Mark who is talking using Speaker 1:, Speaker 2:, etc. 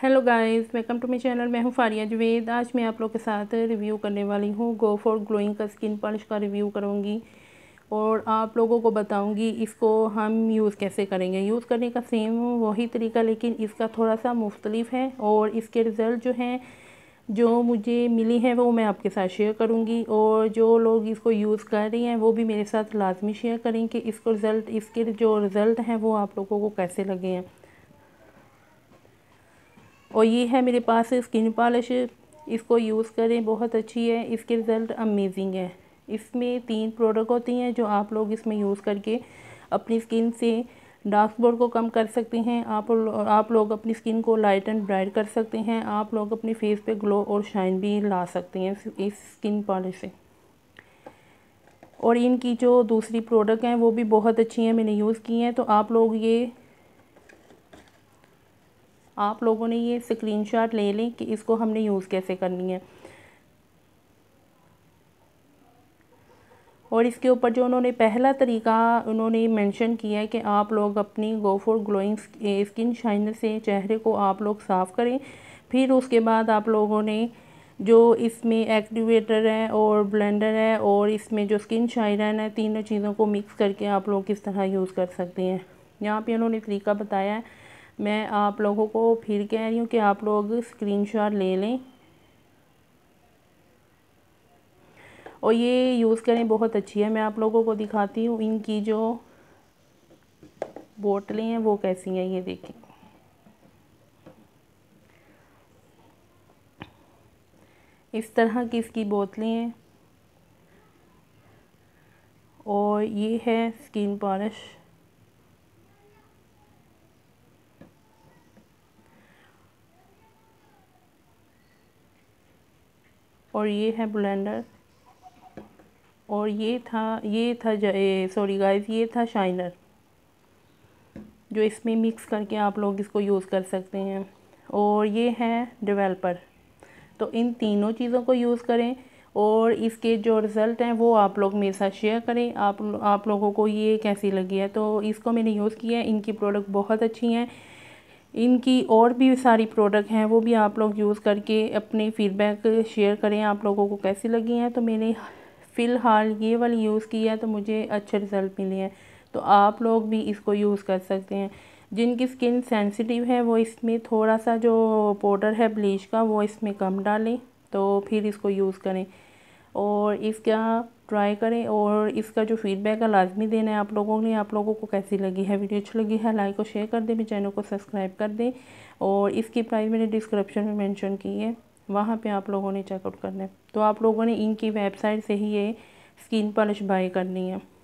Speaker 1: hello guys welcome to my channel मैं हूं फारिया जुवेद आज मैं आप लोग के साथ रिव्यू करने वाली हूँ गो फॉर ग्लोइंग का स्किन पॉलिश का रिव्यू करूँगी और आप लोगों को बताऊँगी इसको हम यूज़ कैसे करेंगे यूज़ करने का सेम वही तरीका लेकिन इसका थोड़ा सा मुख्तलिफ है और इसके रिज़ल्ट जो हैं जो मुझे मिली हैं वो मैं आपके साथ शेयर करूँगी और जो लोग इसको यूज़ कर रही हैं वो भी मेरे साथ लाजमी शेयर करें कि इसको रिज़ल्ट इसके जो रिज़ल्ट हैं वो आप लोगों को कैसे लगे हैं और ये है मेरे पास स्किन पॉलिश इसको यूज़ करें बहुत अच्छी है इसके रिज़ल्ट अमेजिंग है इसमें तीन प्रोडक्ट होती हैं जो आप लोग इसमें यूज़ करके अपनी स्किन से डार्क स्पॉट को कम कर सकते हैं आप आप लोग अपनी स्किन को लाइट एंड ब्राइट कर सकते हैं आप लोग अपने फेस पे ग्लो और शाइन भी ला सकते हैं इस स्किन पॉलिश से और इनकी जो दूसरी प्रोडक्ट हैं वो भी बहुत अच्छी हैं मैंने यूज़ की हैं तो आप लोग ये आप लोगों ने ये स्क्रीन ले लें कि इसको हमने यूज़ कैसे करनी है और इसके ऊपर जो उन्होंने पहला तरीका उन्होंने मेंशन किया है कि आप लोग अपनी go for glowing skin shiner से चेहरे को आप लोग साफ़ करें फिर उसके बाद आप लोगों ने जो इसमें एक्टिवेटर है और ब्लेंडर है और इसमें जो स्किन शाइनर है तीनों चीज़ों को मिक्स करके आप लोग किस तरह यूज़ कर सकते हैं यहाँ पे उन्होंने तरीका बताया है मैं आप लोगों को फिर कह रही हूँ कि आप लोग स्क्रीनशॉट ले लें और ये यूज़ करें बहुत अच्छी है मैं आप लोगों को दिखाती हूँ इनकी जो बोटलें हैं वो कैसी हैं ये देखें इस तरह की इसकी बोतलें हैं और ये है स्किन पॉलिश और ये है ब्लेंडर और ये था ये था सॉरी गाइस ये था शाइनर जो इसमें मिक्स करके आप लोग इसको यूज़ कर सकते हैं और ये है डेवलपर तो इन तीनों चीज़ों को यूज़ करें और इसके जो रिज़ल्ट हैं वो आप लोग मेरे साथ शेयर करें आप आप लोगों को ये कैसी लगी है तो इसको मैंने यूज़ किया है इनकी प्रोडक्ट बहुत अच्छी हैं इनकी और भी सारी प्रोडक्ट हैं वो भी आप लोग यूज़ करके अपने फीडबैक शेयर करें आप लोगों को कैसी लगी हैं तो मैंने फ़िलहाल ये वाली यूज़ की है तो मुझे अच्छे रिज़ल्ट मिले हैं तो आप लोग भी इसको यूज़ कर सकते हैं जिनकी स्किन सेंसिटिव है वो इसमें थोड़ा सा जो पाउडर है ब्लीच का वो इसमें कम डालें तो फिर इसको यूज़ करें और इसका ट्राई करें और इसका जो फीडबैक है लाजमी देना है आप लोगों ने आप लोगों को कैसी लगी है वीडियो अच्छी लगी है लाइक और शेयर कर दें मेरे चैनल को सब्सक्राइब कर दें और इसकी प्राइस मैंने डिस्क्रिप्शन में मेंशन की है वहाँ पे आप लोगों ने चेकआउट करना है तो आप लोगों ने इनकी वेबसाइट से ही ये स्किन पॉलिश बाई करनी है